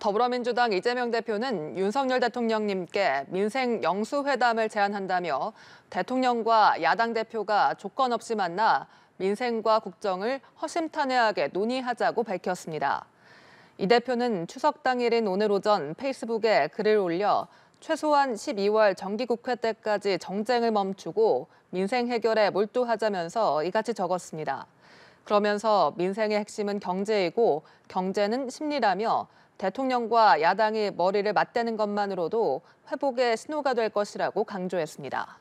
더불어민주당 이재명 대표는 윤석열 대통령님께 민생 영수회담을 제안한다며 대통령과 야당 대표가 조건 없이 만나 민생과 국정을 허심탄회하게 논의하자고 밝혔습니다. 이 대표는 추석 당일인 오늘 오전 페이스북에 글을 올려 최소한 12월 정기국회 때까지 정쟁을 멈추고 민생 해결에 몰두하자면서 이같이 적었습니다. 그러면서 민생의 핵심은 경제이고 경제는 심리라며 대통령과 야당이 머리를 맞대는 것만으로도 회복의 신호가 될 것이라고 강조했습니다.